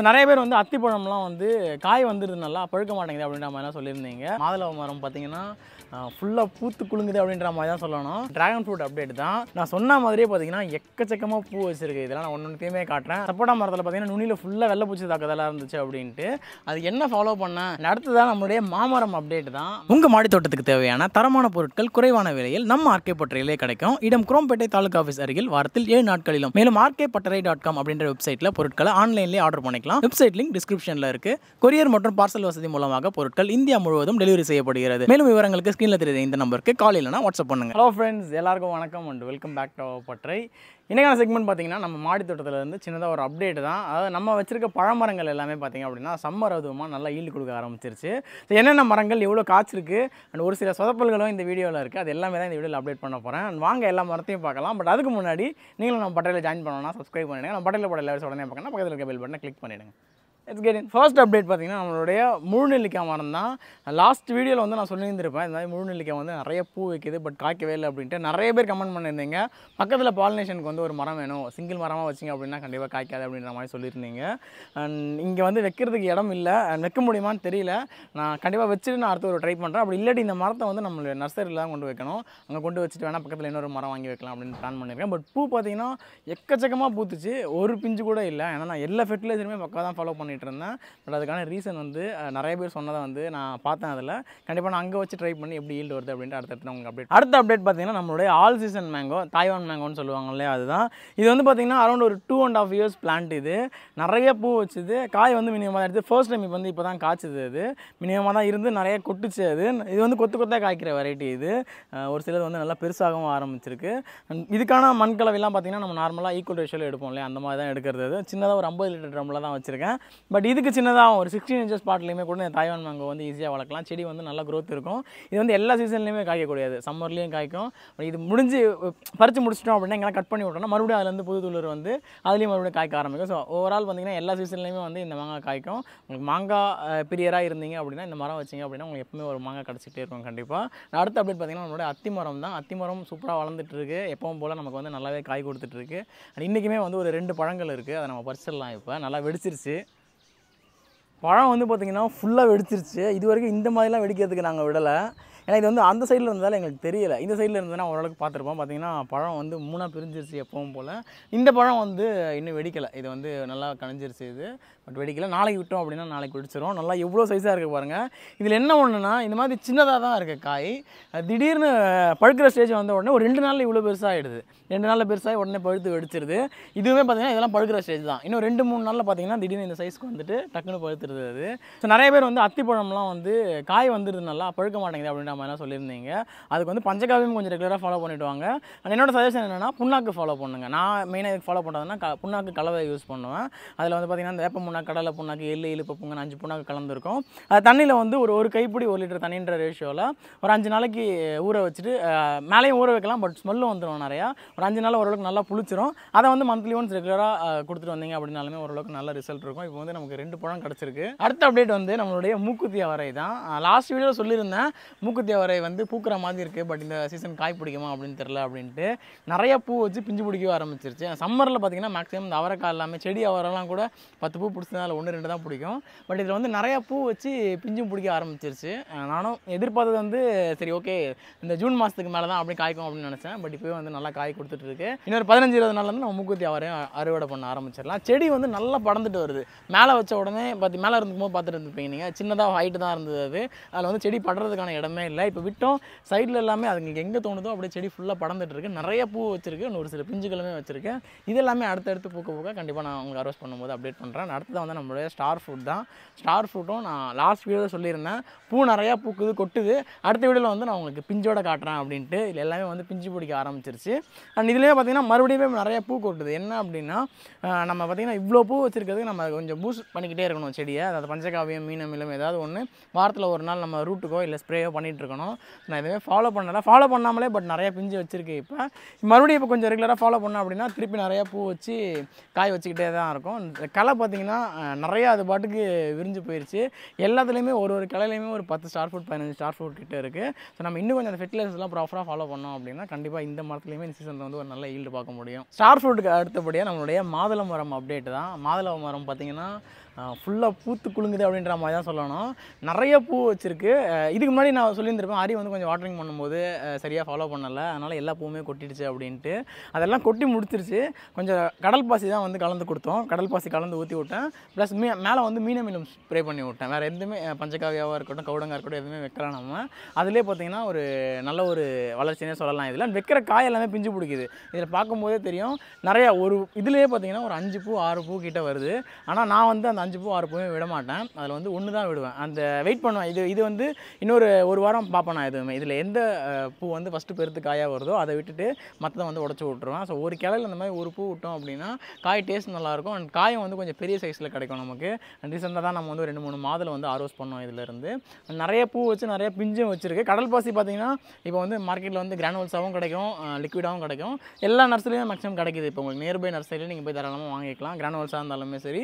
So நிறைய பேர் வந்து அத்திப்பழம்லாம் வந்து காய் வந்துடுது நல்லா பழுக்க மாட்டேங்குது அப்படின்ற மாதிரிலாம் சொல்லியிருந்தீங்க மாதுளை மரம் பார்த்தீங்கன்னா ஃபுல்லாக பூத்து குலுங்குது அப்படின்ற மாதிரி தான் சொல்லணும் ட்ராகன் ஃப்ரூட் அப்டேட் தான் நான் சொன்ன மாதிரியே பார்த்தீங்கன்னா எக்கச்சக்கமாக பூ வச்சிருக்கு இதெல்லாம் நான் ஒன்று ஒன்றுத்தையுமே காட்டுறேன் சப்போட்டா மரத்தில் பார்த்தீங்கன்னா நுனியில் ஃபுல்லாக வெள்ளை பூச்சி தாக்குதலாக இருந்துச்சு அப்படின்ட்டு அது என்ன ஃபாலோ பண்ணேன் அடுத்ததான் நம்மளுடைய மாமரம் அப்டேட் தான் உங்கள் மாடி தோட்டத்துக்கு தேவையான தரமான பொருட்கள் குறைவான விலையில் நம்ம ஆர்கே பட்டறையிலே கிடைக்கும் இடம் குரோம்பேட்டை தாலுக்கா ஆஃபீஸ் அருகில் வாரத்தில் ஏழு நாட்களிலும் மேலும் ஆர்கே பட்டறை டாட் காம் அப்படின்ற வெப்சைட்டில் பொருட்களை ஆன்லைன்லேயே ஆர்டர் பண்ணிக்கலாம் வெப்சைட் லிங்க் டிஸ்கிரிப்ஷனில் இருக்கு கொரியர் மற்றும் பார்சல் வசதி மூலமாக பொருட்கள் இந்தியா முழுவதும் டெலிவரி செய்யப்படுகிறது மேலும் விவரங்களுக்கு ஸ்க்ரீனில் தெரியுது இந்த நம்பருக்கு கால் இல்லைனா வாட்ஸ்அப் பண்ணுங்கள் ஹலோ ஃப்ரெண்ட்ஸ் எல்லாருக்கும் வணக்கம் அண்ட் வெல்கம் பேக் டு பற்றை இன்றைக்கான செக்மெண்ட் பார்த்திங்கன்னா நம்ம மாடி தோட்டத்துலேருந்து சின்னதாக ஒரு அப்டேட் தான் அதாவது நம்ம வச்சிருக்க பழமரங்கள் எல்லாமே பார்த்திங்க அப்படின்னா சம்மர் அதுவமாக நல்லா ஈல்டு கொடுக்க ஆரம்பிச்சிருச்சு ஸோ என்னென்ன மரங்கள் எவ்வளோ காய்ச்சிருக்கு அண்ட் ஒரு சில சொதப்பல்களும் இந்த வீடியோவில் இருக்குது அது எல்லாமே தான் இந்த வீடியோவில் அப்டேட் பண்ண போகிறேன் அண்ட் வாங்க எல்லா மரத்தையும் பார்க்கலாம் பட் அதுக்கு முன்னாடி நீங்களும் நம்ம பட்டையில் ஜாயின் பண்ணணும்னா சப்ஸ்கிரைப் பண்ணிடுங்க நம்ம பட்டையில் போட எல்லாரும் உடனே பார்க்கணும் பக்கத்தில் இருக்க பெல் பட்டனை கிளிக் பண்ணிவிடுங்க it's get in first update பார்த்தீங்கன்னா நம்மளுடைய முழுநெல்லிக்காய் மரம் தான் லாஸ்ட் வீடியோவில் வந்து நான் சொல்லியிருந்திருப்பேன் இந்த மாதிரி முழுநெல்லிக்காய் வந்து நிறைய பூ வைக்கிது பட் காய்க்கவே இல்லை அப்படின்ட்டு நிறைய பேர் கமெண்ட் பண்ணியிருந்தீங்க பக்கத்தில் பாலினேஷனுக்கு வந்து ஒரு மரம் வேணும் சிங்கிள் மரமாக வச்சிங்க அப்படின்னா கண்டிப்பாக காய்க்காது அப்படின்ற மாதிரி சொல்லியிருந்தீங்க அண்ட் இங்கே வந்து வைக்கிறதுக்கு இடம் இல்லை வைக்க முடியுமான்னு தெரியல நான் கண்டிப்பாக வச்சுட்டு நான் அடுத்து ஒரு ட்ரை பண்ணுறேன் அப்படி இல்லாட்டி இந்த மரத்தை வந்து நம்மளுடைய நர்சரியில் தான் கொண்டு வைக்கணும் அங்கே கொண்டு வச்சுட்டு வேணால் பக்கத்தில் இன்னொரு மரம் வாங்கி வைக்கலாம் அப்படின்னு பிளான் பண்ணியிருக்கேன் பட் பூ பார்த்திங்கன்னா எக்கச்சக்கமாக பூத்துச்சு ஒரு பிஞ்சு கூட இல்லை ஏன்னா நான் எல்லா ஃபெர்டிலைசருமே பக்கம் தான் ஃபாலோ பண்ணி பண்ணிகிட்டு இருந்தேன் பட் அதுக்கான ரீசன் வந்து நிறைய பேர் சொன்னதை வந்து நான் பார்த்தேன் அதில் கண்டிப்பாக நான் அங்கே வச்சு ட்ரை பண்ணி எப்படி ஈல்டு வருது அப்படின்ட்டு அடுத்த உங்களுக்கு அப்டேட் அடுத்த அப்டேட் பார்த்தீங்கன்னா நம்மளுடைய ஆல் சீசன் மேங்கோ தாய்வான் மேங்கோன்னு சொல்லுவாங்க இல்லையா அதுதான் இது வந்து பார்த்திங்கன்னா அரௌண்ட் ஒரு two and half years plant இது நிறைய பூ வச்சுது காய் வந்து மினிமமாக எடுத்து ஃபர்ஸ்ட் டைம் இப்போ வந்து இப்போ தான் காய்ச்சது அது மினிமமாக தான் இருந்து நிறைய கொட்டுச்சு அது இது வந்து கொத்து கொத்தாக காய்க்கிற வெரைட்டி இது ஒரு சிலது வந்து நல்லா பெருசாகவும் ஆரம்பிச்சிருக்கு இதுக்கான மண் பார்த்திங்கன்னா நம்ம நார்மலாக ஈக்குவல் ரேஷியோவில் எடுப்போம் இல்லையா அந்த மாதிரி தான் எடுக்கிறது அது சின்னதாக ஒரு ஐம்பது லிட்டர் ட்ரம்மில் தான் வச்சுருக்கேன் பட் இதுக்கு சின்னதாக ஒரு சிக்ஸ்டீன் இன்ச்சஸ் பாட்லேயுமே கூட இந்த தாய்வான் மேங்கோ வந்து ஈஸியாக வளர்க்கலாம் செடி வந்து நல்லா க்ரோத் இருக்கும் இது வந்து எல்லா சீசன்லேயுமே காய்க்கக்கூடியது சம்மர்லேயும் காய்க்கும் இது முடிஞ்சு பறித்து முடிச்சிட்டோம் அப்படின்னா எங்கெல்லாம் கட் பண்ணி விட்டோம்னா மறுபடியும் அதுலேருந்து புது துளர் வந்து அதுலேயும் மறுபடியும் காய்க்க ஆரம்பிக்கும் ஸோ ஓவரால் பார்த்திங்கன்னா எல்லா சீசன்லேயுமே வந்து இந்த மாங்காய் காய்க்கும் உங்களுக்கு மாங்காய் பிரியராக இருந்தீங்க அப்படின்னா இந்த மரம் வச்சிங்க அப்படின்னா உங்களுக்கு எப்பவுமே ஒரு மாங்காய் கிடச்சிட்டே இருக்கும் கண்டிப்பாக அடுத்து அடுத்த அப்டேட் பார்த்திங்கன்னா நம்மளோட அத்தி மரம் தான் அத்திமரம் சூப்பராக வளர்ந்துட்டுருக்கு எப்பவும் போல் நமக்கு வந்து நல்லாவே காய் இருக்கு அண்ட் இன்றைக்குமே வந்து ஒரு ரெண்டு பழங்கள் இருக்குது அதை நம்ம பறிச்சிடலாம் இப்போ நல்லா வெடிச்சிருச்சு பழம் வந்து பார்த்திங்கன்னா ஃபுல்லாக வெடிச்சிருச்சு இது வரைக்கும் இந்த மாதிரிலாம் வெடிக்கிறதுக்கு நாங்கள் விடலை ஏன்னா இது வந்து அந்த சைடில் இருந்ததால் எங்களுக்கு தெரியலை இந்த சைடில் இருந்ததுன்னா ஓரளவுக்கு பார்த்துருப்போம் பார்த்தீங்கன்னா பழம் வந்து மூணாக பிரிஞ்சிருச்சு எப்பவும் போல் இந்த பழம் வந்து இன்னும் வெடிக்கலை இது வந்து நல்லா கணஞ்சிருச்சு இது பட் வெடிக்கலை நாளைக்கு விட்டோம் அப்படின்னா நாளைக்கு வெடிச்சிரும் நல்லா எவ்வளோ சைஸாக இருக்குது பாருங்கள் இதில் என்ன ஒன்றுனா இந்த மாதிரி சின்னதாக தான் இருக்குது காய் திடீர்னு பழுக்கிற ஸ்டேஜ் வந்த உடனே ஒரு ரெண்டு நாளில் இவ்வளோ பெருசாகிடுது ரெண்டு நாளில் பெருசாகி உடனே பழுத்து வெடிச்சிருது இதுவுமே பார்த்திங்கன்னா இதெல்லாம் பழுக்கிற ஸ்டேஜ் தான் இன்னும் ரெண்டு மூணு நாளில் பார்த்தீங்கன்னா திடீர்னு இந்த சைஸ்க்கு வந்துட்டு டக்குன்னு பழுத்துருது அது ஸோ நிறைய பேர் வந்து அத்திப்பழம்லாம் வந்து காய் வந்துடுது நல்லா பழுக்க மாட்டேங்குது அப்படின்ற மாதிரிலாம் சொல்லியிருந்தீங்க அதுக்கு வந்து பஞ்சகாவியம் கொஞ்சம் ரெகுலராக ஃபாலோ பண்ணிட்டு வாங்க என்னோட சஜஷன் என்னென்னா புண்ணாக்கு ஃபாலோ பண்ணுங்க நான் மெயினாக இதுக்கு ஃபாலோ பண்ணுறதுனா க புண்ணாக்கு கலவை யூஸ் பண்ணுவேன் அதில் வந்து பார்த்திங்கன்னா இந்த வேப்ப புண்ணாக்கு கடலை புண்ணாக்கு எள்ளு இழுப்பு புங்கன்னு அஞ்சு புண்ணாக்கு கலந்துருக்கும் அது தண்ணியில் வந்து ஒரு ஒரு கைப்பிடி ஒரு லிட்டர் தண்ணின்ற ரேஷியோவில் ஒரு அஞ்சு நாளைக்கு ஊற வச்சுட்டு மேலேயும் ஊற வைக்கலாம் பட் ஸ்மெல்லும் வந்துடும் நிறையா ஒரு அஞ்சு நாள் ஓரளவுக்கு நல்லா புளிச்சிரும் அதை வந்து மந்த்லி ஒன்ஸ் ரெகுலராக கொடுத்துட்டு வந்தீங்க அப்படின்னாலுமே ஓரளவுக்கு நல்ல ரிசல்ட் இருக்கும் இப்போ வந்து நமக்கு ரெண்டு பழம் கிடச்சிருக்கு அடுத்த அப்டேட் வந்து நம்மளுடைய மூக்குத்தி அவரை தான் லாஸ்ட் வீடியோ சொல்லியிருந்தேன் மூக்கு மூக்குத்தி தேவரை வந்து பூக்கிற மாதிரி இருக்குது பட் இந்த சீசன் காய் பிடிக்குமா அப்படின்னு தெரில அப்படின்ட்டு நிறைய பூ வச்சு பிஞ்சு பிடிக்கவே ஆரம்பிச்சிருச்சு சம்மரில் பார்த்திங்கன்னா மேக்ஸிமம் இந்த அவரைக்காய் எல்லாமே செடி அவரெல்லாம் கூட பத்து பூ பிடிச்சதுனால அதில் ஒன்று ரெண்டு தான் பிடிக்கும் பட் இதில் வந்து நிறையா பூ வச்சு பிஞ்சும் பிடிக்க ஆரம்பிச்சிருச்சு நானும் எதிர்பார்த்தது வந்து சரி ஓகே இந்த ஜூன் மாதத்துக்கு மேலே தான் அப்படி காய்க்கும் அப்படின்னு நினச்சேன் பட் இப்போ வந்து நல்லா காய் கொடுத்துட்டு இருக்கு இன்னொரு பதினஞ்சு இருபது நாள் வந்து நம்ம மூக்குத்தி அவரையும் அறுவடை பண்ண ஆரம்பிச்சிடலாம் செடி வந்து நல்லா படந்துட்டு வருது மேலே வச்ச உடனே பார்த்து மேலே இருந்துக்கும் போது பார்த்துட்டு இருந்துப்பீங்க நீங்கள் சின்னதாக ஹைட்டு தான் இருந்தது அதில் வந்து செடி படுறதுக்கான இடமே இல்லை இப்போ விட்டோம் சைடில் எல்லாமே அதுங்களுக்கு எங்கே தோணுதோ அப்படியே செடி ஃபுல்லாக படர்ந்துட்டுருக்கு நிறைய பூ வச்சுருக்கேன் ஒரு சில பிஞ்சுகளுமே வச்சுருக்கேன் இதெல்லாமே அடுத்தடுத்து பூக்க பூக்க கண்டிப்பாக நான் உங்களுக்கு அரோஸ் பண்ணும்போது அப்டேட் பண்ணுறேன் அடுத்ததாக வந்து நம்மளுடைய ஸ்டார் ஃப்ரூட் தான் ஸ்டார் ஃப்ரூட்டும் நான் லாஸ்ட் வீடியோவில் சொல்லியிருந்தேன் பூ நிறையா பூக்குது கொட்டுது அடுத்த வீடியோவில் வந்து நான் உங்களுக்கு பிஞ்சோட காட்டுறேன் அப்படின்ட்டு இது எல்லாமே வந்து பிஞ்சு பிடிக்க ஆரம்பிச்சிருச்சு அண்ட் இதுலேயே பார்த்தீங்கன்னா மறுபடியும் நிறைய பூ கொட்டுது என்ன அப்படின்னா நம்ம பார்த்திங்கன்னா இவ்வளோ பூ வச்சிருக்கிறது நம்ம கொஞ்சம் பூஸ் பண்ணிக்கிட்டே இருக்கணும் செடியை அதாவது பஞ்சகாவியம் மீனமிலம் ஏதாவது ஒன்று வாரத்தில் ஒரு நாள் நம்ம ரூட்டுக்கோ இல்லை ஸ்ப்ரேயோ பண்ணிட்டு பண்ணிட்டுருக்கணும் நான் இதுவே ஃபாலோ பண்ணல ஃபாலோ பண்ணாமலே பட் நிறையா பிஞ்சு வச்சுருக்கேன் இப்போ மறுபடியும் இப்போ கொஞ்சம் ரெகுலராக ஃபாலோ பண்ணோம் அப்படின்னா திருப்பி நிறையா பூ வச்சு காய் வச்சுக்கிட்டே தான் இருக்கும் இந்த களை பார்த்திங்கன்னா நிறையா அது பாட்டுக்கு விரிஞ்சு போயிடுச்சு எல்லாத்துலேயுமே ஒரு ஒரு கலையிலையுமே ஒரு பத்து ஸ்டார் ஃபுட் பதினஞ்சு ஸ்டார் ஃபுட் கிட்டே இருக்குது ஸோ நம்ம இன்னும் கொஞ்சம் அந்த ஃபெர்டிலைசர்ஸ்லாம் ப்ராப்பராக ஃபாலோ பண்ணோம் அப்படின்னா கண்டிப்பாக இந்த மரத்துலையுமே இந்த சீசனில் வந்து ஒரு நல்ல ஈல்டு பார்க்க முடியும் ஸ்டார் ஃபுட்டுக்கு அடுத்தபடியாக நம்மளுடைய மாதுளம் மரம் அப்டேட் தான் மாதுளம் மரம் பார்த்திங்கன்னா ஃபுல்லாக பூத்து குலுங்குது அப்படின்ற மாதிரி தான் சொல்லணும் நிறைய பூ வச்சுருக்கு இதுக்கு முன்னாடி நான் சொல்லியிருந்திருப்பேன் ஆரி வந்து கொஞ்சம் வாட்டரிங் பண்ணும்போது சரியாக ஃபாலோ பண்ணலை அதனால் எல்லா பூவுமே கொட்டிடுச்சு அப்படின்ட்டு அதெல்லாம் கொட்டி முடிச்சிருச்சு கொஞ்சம் கடல் பாசி தான் வந்து கலந்து கொடுத்தோம் கடல் பாசி கலந்து ஊற்றி விட்டேன் ப்ளஸ் மீ மேலே வந்து மீன மீனம் ஸ்ப்ரே பண்ணி விட்டேன் வேறு எதுவுமே பஞ்சகாவியாவாக இருக்கட்டும் கவுடங்காக இருக்கட்டும் எதுவுமே வைக்கலாம் நம்ம அதிலே பார்த்தீங்கன்னா ஒரு நல்ல ஒரு வளர்ச்சினே சொல்லலாம் இதில் வைக்கிற காய் எல்லாமே பிஞ்சு பிடிக்குது இதில் பார்க்கும்போதே தெரியும் நிறையா ஒரு இதுலேயே பார்த்திங்கன்னா ஒரு அஞ்சு பூ ஆறு பூ கிட்டே வருது ஆனால் நான் வந்து அந்த வந்து அஞ்சு பூ ஆறு பூவே விட மாட்டேன் அதில் வந்து ஒன்று தான் விடுவேன் அந்த வெயிட் பண்ணுவேன் இது இது வந்து இன்னொரு ஒரு வாரம் பார்ப்பேன் நான் எதுவுமே இதில் எந்த பூ வந்து ஃபஸ்ட்டு பெருத்து காயாக வருதோ அதை விட்டுட்டு மற்றதை வந்து உடச்சி விட்ருவேன் ஸோ ஒரு கிளையில் இந்த மாதிரி ஒரு பூ விட்டோம் அப்படின்னா காய் டேஸ்ட் நல்லாயிருக்கும் அண்ட் காயம் வந்து கொஞ்சம் பெரிய சைஸில் கிடைக்கும் நமக்கு ரீசெண்டாக தான் நம்ம வந்து ரெண்டு மூணு மாதத்தில் வந்து ஆர்வஸ் பண்ணோம் இதிலேருந்து நிறைய பூ வச்சு நிறைய பிஞ்சும் வச்சுருக்கு கடல் பாசி பார்த்திங்கன்னா இப்போ வந்து மார்க்கெட்டில் வந்து கிரானுவல்ஸாகவும் கிடைக்கும் லிக்விடாகவும் கிடைக்கும் எல்லா நர்சரியும் மேக்ஸிமம் கிடைக்கிது இப்போ உங்களுக்கு நியர்பை நர்சரியில் நீங்கள் போய் தாராளமாக வாங்கிக்கலாம் கிரானுவல்ஸாக இருந்தாலுமே சரி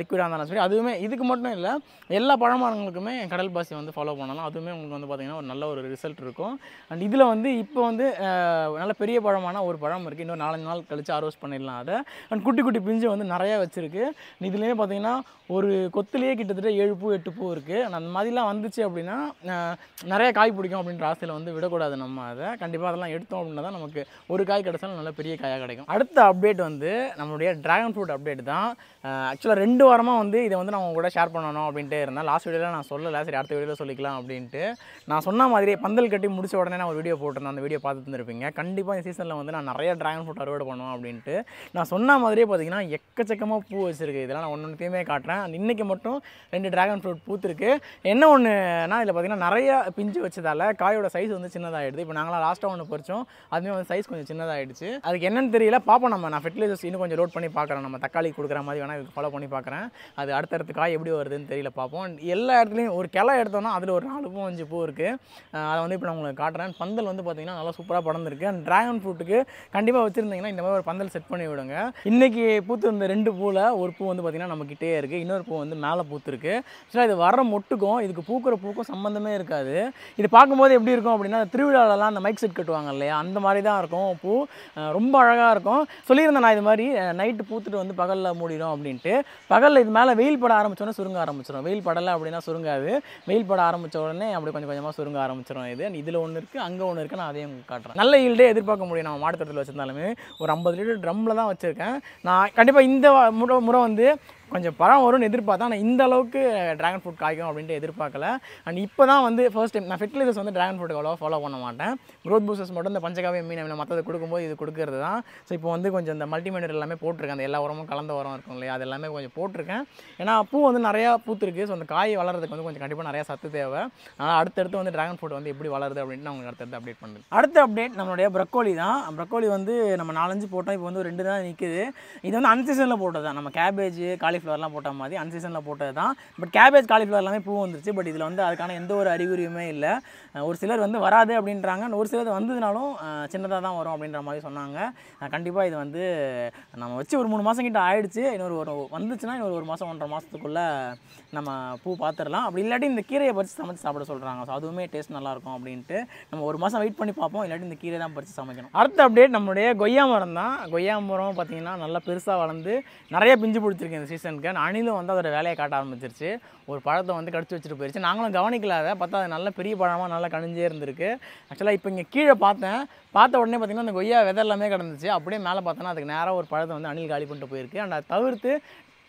லிக்விடாக வேணாம் சொல்லி அதுவுமே இதுக்கு மட்டும் இல்லை எல்லா பழமரங்களுக்குமே கடல் பாசி வந்து ஃபாலோ பண்ணலாம் அதுவுமே உங்களுக்கு வந்து பார்த்திங்கன்னா ஒரு நல்ல ஒரு ரிசல்ட் இருக்கும் அண்ட் இதில் வந்து இப்போ வந்து நல்ல பெரிய பழமான ஒரு பழம் இருக்குது இன்னொரு நாலஞ்சு நாள் கழித்து ஆரோஸ் பண்ணிடலாம் அதை அண்ட் குட்டி குட்டி பிஞ்சு வந்து நிறையா வச்சுருக்கு இதுலேயே பார்த்திங்கன்னா ஒரு கொத்துலேயே கிட்டத்தட்ட ஏழு பூ எட்டு பூ இருக்குது அந்த மாதிரிலாம் வந்துச்சு அப்படின்னா நிறைய காய் பிடிக்கும் அப்படின்ற ஆசையில் வந்து விடக்கூடாது நம்ம அதை கண்டிப்பாக அதெல்லாம் எடுத்தோம் அப்படின்னா தான் நமக்கு ஒரு காய் கிடச்சாலும் நல்ல பெரிய காயாக கிடைக்கும் அடுத்த அப்டேட் வந்து நம்மளுடைய ட்ராகன் ஃப்ரூட் அப்டேட் தான் ஆக்சுவலாக ரெண்டு வாரமாக வந்து இதை வந்து நான் கூட ஷேர் பண்ணணும் அப்படின்ட்டு இருந்தேன் லாஸ்ட் வீடியோவில் நான் சொல்லலை சரி அடுத்த வீடியோவில் சொல்லிக்கலாம் அப்படின்ட்டு நான் சொன்ன மாதிரியே பந்தல் கட்டி முடிச்ச உடனே நான் ஒரு வீடியோ போட்டிருந்தேன் அந்த வீடியோ பார்த்துட்டு இருந்திருப்பீங்க கண்டிப்பாக இந்த சீசனில் வந்து நான் நிறைய ட்ராகன் ஃப்ரூட் அறுவடை பண்ணுவோம் அப்படின்ட்டு நான் சொன்ன மாதிரியே பார்த்தீங்கன்னா எக்கச்சக்கமாக பூ வச்சுருக்கு இதெல்லாம் நான் ஒன்று ஒன்றுத்தையுமே காட்டுறேன் இன்றைக்கி மட்டும் ரெண்டு ட்ராகன் ஃப்ரூட் பூத்துருக்கு என்ன ஒன்றுனா இதில் பார்த்தீங்கன்னா நிறைய பிஞ்சு வச்சதால் காயோட சைஸ் வந்து சின்னதாகிடுது இப்போ நாங்களாம் லாஸ்ட்டாக ஒன்று பறிச்சோம் அதுவுமே வந்து சைஸ் கொஞ்சம் சின்னதாகிடுச்சு அதுக்கு என்னென்னு தெரியல பார்ப்போம் நம்ம நான் ஃபெர்டிலைசர்ஸ் இன்னும் கொஞ்சம் லோட் பண்ணி பார்க்குறேன் நம்ம தக்காளி கொடுக்குற மாதிரி வேணால் இதுக்கு ஃபாலோ பண்ணி பார்க்குறேன் அது அடுத்தடுத்து காய் எப்படி வருதுன்னு தெரியல பார்ப்போம் எல்லா இடத்துலையும் ஒரு கிளை எடுத்தோம்னா அதில் ஒரு நாலு பூ அஞ்சு பூ இருக்குது அதை வந்து இப்போ நான் உங்களுக்கு காட்டுறேன் பந்தல் வந்து பார்த்தீங்கன்னா நல்லா சூப்பராக படர்ந்துருக்கு அண்ட் ட்ராகன் ஃப்ரூட்டுக்கு கண்டிப்பாக வச்சுருந்தீங்கன்னா இந்த மாதிரி ஒரு பந்தல் செட் பண்ணி விடுங்க இன்றைக்கி பூத்து இருந்த ரெண்டு பூவில் ஒரு பூ வந்து பார்த்திங்கன்னா நம்மக்கிட்டே இருக்குது இன்னொரு பூ வந்து மேலே பூத்துருக்கு ஆக்சுவலாக இது வர மொட்டுக்கும் இதுக்கு பூக்கிற பூக்கும் சம்மந்தமே இருக்காது இது பார்க்கும்போது எப்படி இருக்கும் அப்படின்னா திருவிழாவிலலாம் அந்த மைக் செட் கட்டுவாங்க இல்லையா அந்த மாதிரி தான் இருக்கும் பூ ரொம்ப அழகாக இருக்கும் சொல்லியிருந்தேன் நான் இது மாதிரி நைட்டு பூத்துட்டு வந்து பகலில் மூடிடும் அப்படின்ட்டு பகலில் இது மேலே அதனால் வெயில் பட ஆரம்பித்தோடனே சுருங்க ஆரம்பிச்சிடும் வெயில் படலை அப்படின்னா சுருங்காது வெயில் பட ஆரம்பித்த உடனே அப்படி கொஞ்சம் கொஞ்சமாக சுருங்க ஆரம்பிச்சிடும் இது இதில் ஒன்று இருக்குது அங்கே ஒன்று இருக்குது நான் அதையும் உங்களுக்கு காட்டுறேன் நல்ல ஈல்டே எதிர்பார்க்க முடியும் நம்ம மாட்டுத்தொட்டில் வச்சிருந்தாலுமே ஒரு ஐம்பது லிட்டர் ட்ரம்மில் தான் வச்சுருக்கேன் நான் கண்டிப்பாக இந்த முறை முறை வந்து கொஞ்சம் பழம் வரும்னு எதிர்பார்த்தா ஆனால் இந்த அளவுக்கு ட்ராகன் ஃப்ரூட் காய்க்கும் அப்படின்ட்டு எதிர்பார்க்கல அண்ட் இப்போ தான் வந்து ஃபர்ஸ்ட் டைம் நான் ஃபெர்டிலைசர்ஸ் வந்து ட்ராகன் ஃப்ரூட் அவ்வளோ ஃபாலோ பண்ண மாட்டேன் க்ரோத் பூசஸ் மட்டும் இந்த பஞ்சகாவே மீன் மீன் மற்றது கொடுக்கும்போது இது கொடுக்கறது தான் ஸோ இப்போ வந்து கொஞ்சம் இந்த மல்டிமீனர் எல்லாமே போட்டிருக்கேன் அந்த எல்லா உரமும் கலந்த உரம் இருக்கும் இல்லையா அது எல்லாமே கொஞ்சம் போட்டிருக்கேன் ஏன்னா பூ வந்து நிறையா பூத்துருக்கு ஸோ அந்த காய் வளர்கிறதுக்கு வந்து கொஞ்சம் கண்டிப்பாக நிறையா சத்து தேவை அதனால் அடுத்தடுத்து வந்து ட்ராகன் ஃப்ரூட் வந்து எப்படி வளருது அப்படின்னு நான் உங்களுக்கு அடுத்தடுத்து அப்டேட் பண்ணுறேன் அடுத்த அப்டேட் நம்மளுடைய ப்ரக்கோலி தான் ப்ரக்கோலி வந்து நம்ம நாலஞ்சு போட்டோம் இப்போ வந்து ரெண்டு தான் நிற்குது இது வந்து அன்சீசனில் போட்டது தான் நம்ம கேபேஜ் காலி காலிஃப்ளவர்லாம் போட்ட மாதிரி அன்சீசனில் போட்டது தான் பட் கேபேஜ் காலிஃப்ளவர் எல்லாமே பூ வந்துருச்சு பட் இதில் வந்து அதுக்கான எந்த ஒரு அறிகுறியுமே இல்லை ஒரு சிலர் வந்து வராது அப்படின்றாங்க ஒரு சிலர் வந்ததுனாலும் சின்னதாக தான் வரும் அப்படின்ற மாதிரி சொன்னாங்க கண்டிப்பாக இது வந்து நம்ம வச்சு ஒரு மூணு மாதம் கிட்ட ஆயிடுச்சு இன்னொரு ஒரு வந்துச்சுன்னா இன்னொரு ஒரு மாதம் ஒன்றரை மாதத்துக்குள்ளே நம்ம பூ பார்த்துடலாம் அப்படி இல்லாட்டி இந்த கீரையை பறித்து சமைச்சு சாப்பிட சொல்கிறாங்க ஸோ அதுவுமே டேஸ்ட் நல்லாயிருக்கும் அப்படின்ட்டு நம்ம ஒரு மாதம் வெயிட் பண்ணி பார்ப்போம் இல்லாட்டி இந்த கீரை தான் பறித்து சமைக்கணும் அடுத்த அப்டேட் நம்மளுடைய கொய்யா மரம் தான் கொய்யா மரம் பார்த்திங்கன்னா நல்லா பெருசாக வளர்ந்து நிறைய பிஞ்சு பிடிச்சிருக்கு இந்த சீசன் சீசனுக்கு அணிலும் வந்து அதோட வேலையை காட்ட ஆரம்பிச்சிருச்சு ஒரு பழத்தை வந்து கடிச்சு வச்சுட்டு போயிடுச்சு நாங்களும் கவனிக்கலாத பார்த்தா அது நல்ல பெரிய பழமாக நல்லா கணிஞ்சே இருந்திருக்கு ஆக்சுவலாக இப்போ இங்கே கீழே பார்த்தேன் பார்த்த உடனே பார்த்தீங்கன்னா அந்த கொய்யா விதை எல்லாமே கிடந்துச்சு அப்படியே மேலே பார்த்தோன்னா அதுக்கு நேராக ஒரு பழத்தை வந்து அணில் காலி பண்ணிட்டு போயிருக்கு அண்ட் அதை தவிர்த்து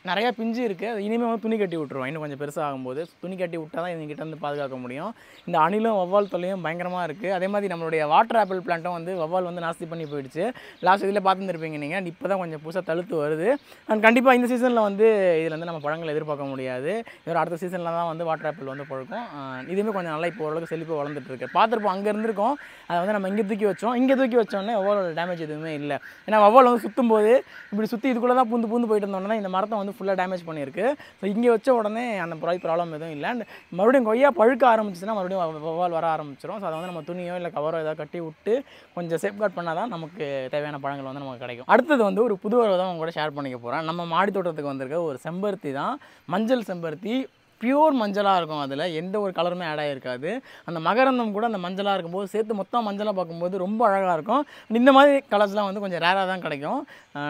நிறையா பிஞ்சு இருக்குது அது இனிமேல் வந்து துணி கட்டி விட்ருவோம் இன்னும் கொஞ்சம் பெருசாக ஆகும்போது துணி கட்டி விட்டால் தான் இவங்ககிட்ட வந்து பாதுகாக்க முடியும் இந்த அணிலும் வவ்வால் தொல்லையும் பயங்கரமாக இருக்குது அதே மாதிரி நம்மளுடைய வாட்டர் ஆப்பிள் பிளான்ட்டும் வந்து வவ்வால் வந்து நாஸ்தி பண்ணி போயிடுச்சு லாஸ்ட் இதில் பார்த்துருப்பீங்க நீங்கள் இப்போ தான் கொஞ்சம் புதுசாக தழுத்து வருது அண்ட் கண்டிப்பாக இந்த சீசனில் வந்து இதில் வந்து நம்ம பழங்கள் எதிர்பார்க்க முடியாது இதோட அடுத்த சீசனில் தான் வந்து வாட்டர் ஆப்பிள் வந்து பழக்கும் இதுவுமே கொஞ்சம் நல்லா இப்போ ஓரளவுக்கு செழிப்பு வளர்ந்துட்டுருக்கு பார்த்துருப்போம் அங்கே இருந்திருக்கோம் அதை வந்து நம்ம இங்கே தூக்கி வச்சோம் இங்கே தூக்கி வச்சோன்னே வவ்வாலோட டேமேஜ் எதுவுமே இல்லை ஏன்னா வவ்வால் வந்து சுற்றும் போது இப்படி சுற்றி இதுக்குள்ளே தான் பூந்து பூந்து போயிட்டு இருந்தோன்னா இந்த மரத்தை வந்து ஃபுல்லாக டேமேஜ் பண்ணியிருக்கு ஸோ இங்கே வச்ச உடனே அந்த ப்ராய் ப்ராப்ளம் எதுவும் இல்லை அண்ட் மறுபடியும் கொய்யா பழுக்க ஆரம்பிச்சுன்னா மறுபடியும் வவ்வால் வர ஆரம்பிச்சிடும் ஸோ அதை வந்து நம்ம துணியோ இல்லை கவரோ ஏதாவது கட்டி விட்டு கொஞ்சம் சேஃப்கார்ட் பண்ணால் தான் நமக்கு தேவையான பழங்கள் வந்து நமக்கு கிடைக்கும் அடுத்தது வந்து ஒரு புது தான் கூட ஷேர் பண்ணிக்க போகிறேன் நம்ம மாடி தோட்டத்துக்கு வந்திருக்க ஒரு செம்பருத்தி தான் மஞ்சள் செம்பருத்தி பியூர் மஞ்சளாக இருக்கும் அதில் எந்த ஒரு கலருமே ஆட் ஆகிருக்காது அந்த மகரந்தம் கூட அந்த மஞ்சளாக இருக்கும்போது சேர்த்து மொத்தம் மஞ்சளாக பார்க்கும்போது ரொம்ப அழகாக இருக்கும் இந்த மாதிரி கலர்ஸ்லாம் வந்து கொஞ்சம் ரேராக தான் கிடைக்கும்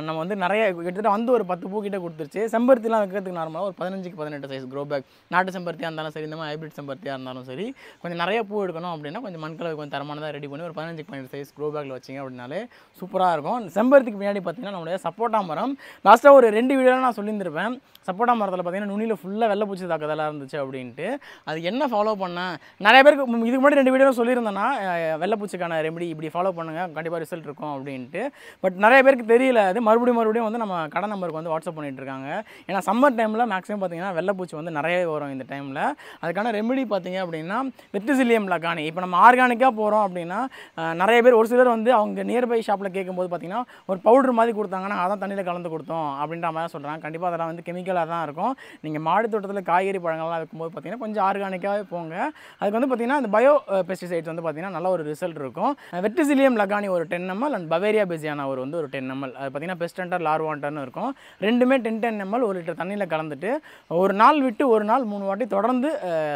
நம்ம வந்து நிறைய கிட்டத்தட்ட வந்து ஒரு பத்து பூ கிட்டே கொடுத்துருச்சு செம்பருத்திலாம் வைக்கிறதுக்கு நார்மலாக ஒரு பதினஞ்சுக்கு பதினெட்டு சைஸ் க்ரோ பேக் நாட்டு செம்பருத்தியாக இருந்தாலும் சரி இந்த மாதிரி ஹைப்ரிட் செம்பருத்தியாக இருந்தாலும் சரி கொஞ்சம் நிறைய பூ எடுக்கணும் அப்படின்னா கொஞ்சம் மண்கலவை கொஞ்சம் தரமானதாக ரெடி பண்ணி ஒரு பதினஞ்சுக்கு பன்னெண்டு சைஸ் க்ரோ பேக்கில் வச்சிங்க அப்படின்னாலே சூப்பராக இருக்கும் செம்பருத்திக்கு பின்னாடி பார்த்தீங்கன்னா நம்மளுடைய சப்போட்டா மரம் லாஸ்ட்டாக ஒரு ரெண்டு வீடியோவில் நான் சொல்லியிருந்திருப்பேன் சப்போட்டா மரத்தில் பார்த்தீங்கன்னா நுனியில் ஃபுல்லாக வெள்ளை பூச்சி தாக்குதல் நல்லா இருந்துச்சு அப்படின்ட்டு அது என்ன ஃபாலோ பண்ணேன் நிறைய பேருக்கு இதுக்கு முன்னாடி ரெண்டு வீடியோ சொல்லியிருந்தேன்னா வெள்ளைப்பூச்சிக்கான ரெமெடி இப்படி ஃபாலோ பண்ணுங்கள் கண்டிப்பாக ரிசல்ட் இருக்கும் அப்படின்ட்டு பட் நிறைய பேருக்கு தெரியல அது மறுபடியும் மறுபடியும் வந்து நம்ம கடை நம்பருக்கு வந்து வாட்ஸ்அப் பண்ணிகிட்டு இருக்காங்க ஏன்னா சம்மர் டைமில் மேக்ஸிமம் பார்த்தீங்கன்னா வெள்ளைப்பூச்சி வந்து நிறையவே வரும் இந்த டைமில் அதுக்கான ரெமெடி பார்த்திங்க அப்படின்னா வெட்டிசிலியம் லக்கானி இப்போ நம்ம ஆர்கானிக்காக போகிறோம் அப்படின்னா நிறைய பேர் ஒரு சிலர் வந்து அவங்க நியர்பை ஷாப்பில் கேட்கும்போது பார்த்திங்கன்னா ஒரு பவுடர் மாதிரி கொடுத்தாங்கன்னா அதான் தண்ணியில் கலந்து கொடுத்தோம் அப்படின்ற மாதிரி சொல்கிறாங்க கண்டிப்பாக அதெல்லாம் வந்து கெமிக்கலாக தான் இருக்கும் நீங்கள் மாடி தோட்டத்தில் காய்கறி பழங்கள்லாம் வைக்கும்போது பார்த்திங்கன்னா கொஞ்சம் ஆர்கானிக்காகவே போங்க அதுக்கு வந்து பார்த்திங்கன்னா அந்த பயோ பெஸ்டிசைட்ஸ் வந்து பார்த்திங்கன்னா நல்ல ஒரு ரிசல்ட் இருக்கும் வெட்டிசிலியம் லகானி ஒரு ten ML and beauveria bassiana ஒரு வந்து ஒரு டென் எம்எல் அது பார்த்திங்கன்னா பெஸ்டன்டர் லார்வான்டர்னு இருக்கும் ரெண்டுமே டென் டென் எம்எல் ஒரு லிட்டர் தண்ணியில் கலந்துட்டு ஒரு நாள் விட்டு ஒரு நாள் மூணு வாட்டி தொடர்ந்து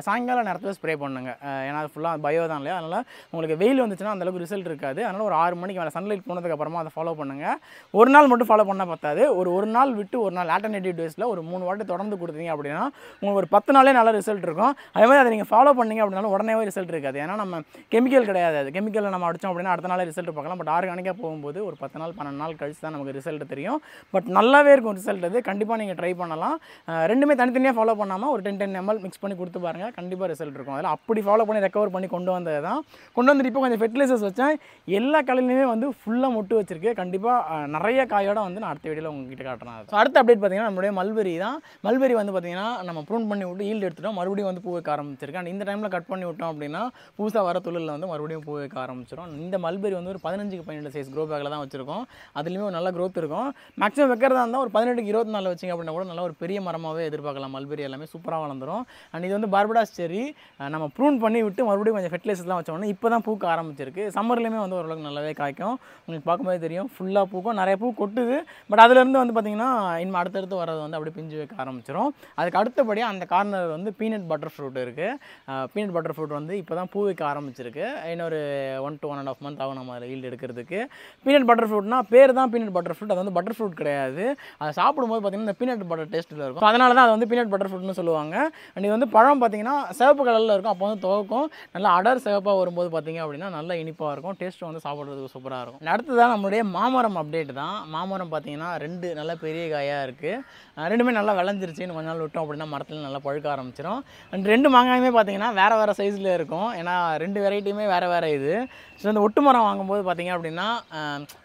சாயங்கால நேரத்தில் ஸ்ப்ரே பண்ணுங்கள் ஏன்னா அது ஃபுல்லாக பயோ தான் இல்லையா அதனால் உங்களுக்கு வெயில் வந்துச்சுன்னா அந்தளவுக்கு ரிசல்ட் இருக்காது அதனால் ஒரு ஆறு மணிக்கு மேலே சன்லைட் போனதுக்கப்புறமா அதை ஃபாலோ பண்ணுங்கள் ஒரு நாள் மட்டும் ஃபாலோ பண்ணால் பார்த்தாது ஒரு ஒரு நாள் விட்டு ஒரு நாள் ஆல்டர்னேட்டிவ் டேஸில் ஒரு மூணு வாட்டி தொடர்ந்து கொடுத்தீங்க அப்படின்னா உங்களுக்கு ஒரு பத்து நாளே நல்ல ரிசல்ட் இருக்கும் அதே மாதிரி அதை நீங்கள் ஃபாலோ பண்ணிங்க அப்படின்னாலும் உடனேவே ரிசல்ட் இருக்காது ஏன்னா நம்ம கெமிக்கல் கிடையாது அது கெமிக்கலில் நம்ம அடித்தோம் அப்படின்னா அடுத்த நாளே ரிசல்ட் பார்க்கலாம் பட் ஆர்கானிக்காக போகும்போது ஒரு பத்து நாள் பன்னெண்டு நாள் கழிச்சு தான் நமக்கு ரிசல்ட் தெரியும் பட் நல்லாவே இருக்கும் ரிசல்ட் அது கண்டிப்பாக நீங்கள் ட்ரை பண்ணலாம் ரெண்டுமே தனித்தனியாக ஃபாலோ பண்ணாமல் ஒரு டென் டென் எம்எல் மிக்ஸ் பண்ணி கொடுத்து பாருங்கள் கண்டிப்பாக ரிசல்ட் இருக்கும் அதில் அப்படி ஃபாலோ பண்ணி ரெக்கவர் பண்ணி கொண்டு வந்தது தான் கொண்டு வந்துட்டு இப்போ கொஞ்சம் ஃபெர்டிலைசர்ஸ் வச்சேன் எல்லா கலையிலுமே வந்து ஃபுல்லாக மொட்டு வச்சிருக்கு கண்டிப்பாக நிறைய காயோட வந்து நான் அடுத்த வீடியோவில் உங்ககிட்ட காட்டுறேன் அடுத்த அப்டேட் பார்த்தீங்கன்னா நம்மளுடைய மல்பெரி தான் மல்பெரி வந்து பார்த்தீங்கன்னா நம்ம ப்ரூன் பண்ணி விட்டு ஈல்டு எடுத்துட்டோம் மறுபடியும் வந்து பூ வைக்க ஆரம்பிச்சிருக்கேன் அண்ட் இந்த டைமில் கட் பண்ணி விட்டோம் அப்படின்னா புதுசாக வர தொழிலில் வந்து மறுபடியும் பூ வைக்க ஆரம்பிச்சிடும் இந்த மல்பெரி வந்து ஒரு பதினஞ்சுக்கு பன்னெண்டு சைஸ் க்ரோ பேக்கில் தான் வச்சிருக்கோம் அதுலேயுமே ஒரு நல்ல க்ரோத் இருக்கும் மேக்ஸிமம் வைக்கிறதா இருந்தால் ஒரு பதினெட்டுக்கு இருபத்தி நாலு வச்சிங்க அப்படின்னா கூட நல்ல ஒரு பெரிய மரமாகவே எதிர்பார்க்கலாம் மல்பெரி எல்லாமே சூப்பராக வளர்ந்துடும் அண்ட் இது வந்து பார்படாஸ் செரி நம்ம ப்ரூன் பண்ணி விட்டு மறுபடியும் கொஞ்சம் ஃபெர்டிலைசர்லாம் வச்சோம்னா இப்போ தான் பூக்க ஆரம்பிச்சிருக்கு சம்மர்லேயுமே வந்து ஓரளவுக்கு நல்லாவே காய்க்கும் உங்களுக்கு பார்க்கும்போது தெரியும் ஃபுல்லாக பூக்கும் நிறைய பூ கொட்டுது பட் அதுலேருந்து வந்து பார்த்திங்கன்னா இன்னும் அடுத்தடுத்து வர்றது வந்து அப்படியே பிஞ்சு வைக்க ஆரம்பிச்சிடும் அதுக்கு அடுத்தபடியாக அந்த கார்னர் வந்து பீனட் பட்டர் ஃப்ரூட் இருக்குது பீனட் பட்டர் ஃப்ரூட் வந்து இப்போ தான் பூ வைக்க ஆரம்பிச்சிருக்கு இன்னொரு one two one and half month ஆகும் நம்ம அதில் ஈல்டு எடுக்கிறதுக்கு பீனட் பட்டர் ஃப்ரூட்னா பேர் தான் பீனட் பட்டர் ஃப்ரூட் அது வந்து பட்டர் ஃப்ரூட் கிடையாது அதை சாப்பிடும்போது பார்த்திங்கன்னா இந்த பீனட் பட்டர் டேஸ்ட்டில் இருக்கும் அதனால தான் அது வந்து பீனட் பட்டர் ஃப்ரூட்னு சொல்லுவாங்க அண்ட் இது வந்து பழம் பார்த்திங்கன்னா சிவப்பு கலரில் இருக்கும் அப்போ வந்து துவக்கும் நல்லா அடர் சிவப்பாக வரும்போது பார்த்திங்க அப்படின்னா நல்லா இனிப்பாக இருக்கும் டேஸ்ட்டும் வந்து சாப்பிட்றதுக்கு சூப்பராக இருக்கும் அடுத்ததான் நம்மளுடைய மாமரம் அப்டேட் தான் மாமரம் பார்த்திங்கன்னா ரெண்டு நல்ல பெரிய காயாக இருக்குது ரெண்டுமே நல்லா விளைஞ்சிருச்சு கொஞ்ச நாள் விட்டோம் அப்படின்னா மரத்தில் நல்லா பழுக்க ஆரம்பிச்சிடும் அண்ட் ரெண்டு மாங்காயுமே பார்த்திங்கன்னா வேறு வேறு சைஸில் இருக்கும் ஏன்னா ரெண்டு வெரைட்டியுமே வேறு வேறு இது ஸோ இந்த ஒட்டு மரம் வாங்கும்போது பார்த்திங்க அப்படின்னா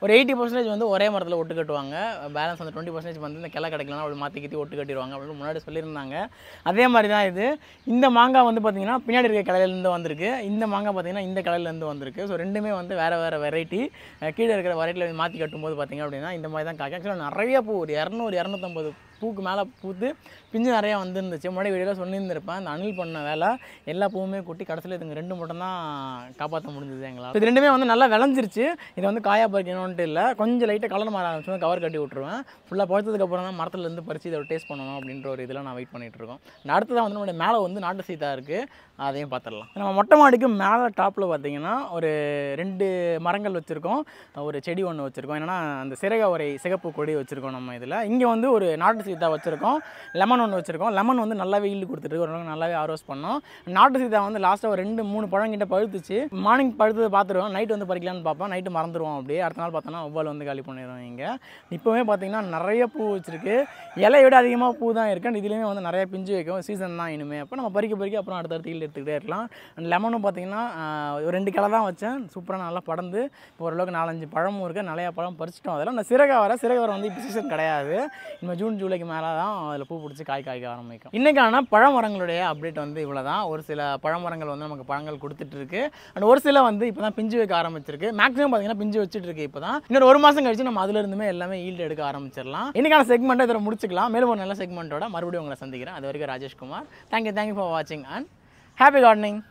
ஒரு எயிட்டி பர்சன்டேஜ் வந்து ஒரே மரத்தில் ஒட்டு கட்டுவாங்க பேலன்ஸ் அந்த டுவெண்ட்டி பர்சன்டேஜ் வந்து இந்த கிளை கிடைக்கலாம் அப்படி மாற்றி கட்டி ஒட்டு கட்டிடுவாங்க அப்படின்னு முன்னாடி சொல்லியிருந்தாங்க அதே மாதிரி தான் இது இந்த மாங்காய் வந்து பார்த்திங்கன்னா பின்னாடி இருக்க கலையிலேருந்து வந்திருக்கு இந்த மாங்காய் பார்த்திங்கன்னா இந்த கடையிலேருந்து வந்திருக்கு ஸோ ரெண்டுமே வந்து வேறு வேறு வெரைட்டி கீழே இருக்கிற வெரைட்டியில் மாற்றி கட்டும்போது பார்த்திங்க அப்படின்னா இந்த மாதிரி தான் காய்க்கும் ஆக்சுவலாக நிறைய பூ ஒரு இரநூறு இரநூத்தம்பது பூக்கு மேலே பூத்து பிஞ்சு நிறையா வந்துருந்துச்சு முன்னாடி வீடியோவில் சொல்லியிருந்திருப்பேன் அந்த அணில் பண்ண வேலை எல்லா பூவுமே கொட்டி கடைசியில் இதுங்க ரெண்டு மட்டும் தான் காப்பாற்ற முடிஞ்சது எங்களால் இது ரெண்டுமே வந்து நல்லா விளைஞ்சிருச்சு இதை வந்து காயா பறிக்கணும்ன்ட்டு இல்லை கொஞ்சம் லைட்டாக கலர் மாற ஆரம்பிச்சு கவர் கட்டி விட்ருவேன் ஃபுல்லாக பழுத்ததுக்கப்புறம் தான் மரத்துலேருந்து பறித்து இதை டேஸ்ட் பண்ணணும் அப்படின்ற ஒரு இதெல்லாம் நான் வெயிட் பண்ணிகிட்ருக்கோம் அடுத்ததான் வந்து நம்மளுடைய மேலே வந்து நாட்டு சீத்தாக இருக்குது அதையும் பார்த்துடலாம் நம்ம மொட்டை மாடிக்கு மேலே டாப்பில் பார்த்தீங்கன்னா ஒரு ரெண்டு மரங்கள் வச்சுருக்கோம் ஒரு செடி ஒன்று வச்சுருக்கோம் என்னென்னா அந்த சிறக உரை சிகப்பு கொடி வச்சுருக்கோம் நம்ம இதில் இங்கே வந்து ஒரு நாட்டு சீதா வச்சுருக்கோம் லெமன் ஒன்று வச்சுருக்கோம் லெமன் வந்து நல்லாவே ஈல்டு கொடுத்துட்டு ஒரு நல்லாவே ஆரோஸ் பண்ணோம் நாட்டு சீதா வந்து லாஸ்ட்டாக ஒரு ரெண்டு மூணு பழங்கிட்ட பழுத்துச்சு மார்னிங் பழுத்தது பார்த்துருவோம் நைட் வந்து பறிக்கலான்னு பார்ப்போம் நைட்டு மறந்துடுவோம் அப்படியே அடுத்த நாள் பார்த்தோன்னா ஒவ்வொரு வந்து காலி பண்ணிடுவோம் இங்கே இப்போவே பார்த்திங்கன்னா நிறைய பூ வச்சுருக்கு இலையை விட அதிகமாக பூ தான் இருக்குது இதுலேயுமே வந்து நிறைய பிஞ்சு வைக்கும் சீசன் தான் இனிமேல் அப்போ நம்ம பறிக்க பறிக்க அப்புறம் அடுத்தடுத்து எடுத்துக்கிட்டே இருக்கலாம் அண்ட் லெமனும் பார்த்திங்கன்னா ஒரு ரெண்டு கிலோ தான் வச்சேன் சூப்பராக நல்லா படந்து இப்போ ஓரளவுக்கு நாலஞ்சு பழமும் இருக்குது நிறையா பழம் பறிச்சிட்டோம் அதெல்லாம் இந்த சிறகா வர சிறகா வர வந்து இப்போ சீசன் கிடையாது இன்னும் ஜூன் ஜூலைக்கு மேலே தான் அதில் பூ பிடிச்சி காய் காய்க்க ஆரம்பிக்கும் இன்றைக்கான பழமரங்களுடைய அப்டேட் வந்து இவ்வளோ தான் ஒரு சில பழமரங்கள் வந்து நமக்கு பழங்கள் கொடுத்துட்ருக்கு அண்ட் ஒரு சில வந்து இப்போ தான் பிஞ்சு வைக்க ஆரம்பிச்சிருக்கு மேக்ஸிமம் பார்த்தீங்கன்னா பிஞ்சு வச்சுட்டு இருக்கு இப்போ தான் இன்னொரு ஒரு மாதம் கழிச்சு நம்ம அதுலேருந்துமே எல்லாமே ஈல்டு எடுக்க ஆரம்பிச்சிடலாம் இன்றைக்கான செக்மெண்ட்டை இதில் முடிச்சுக்கலாம் மேலும் ஒரு நல்ல செக்மெண்ட்டோட மறுபடியும் உங்களை சந்திக்கிறேன் அது வரைக்கும் ராஜேஷ்குமார் தேங்க்யூ தேங்க்யூ ஃபார் வாட்சிங் அண்ட் Happy gardening!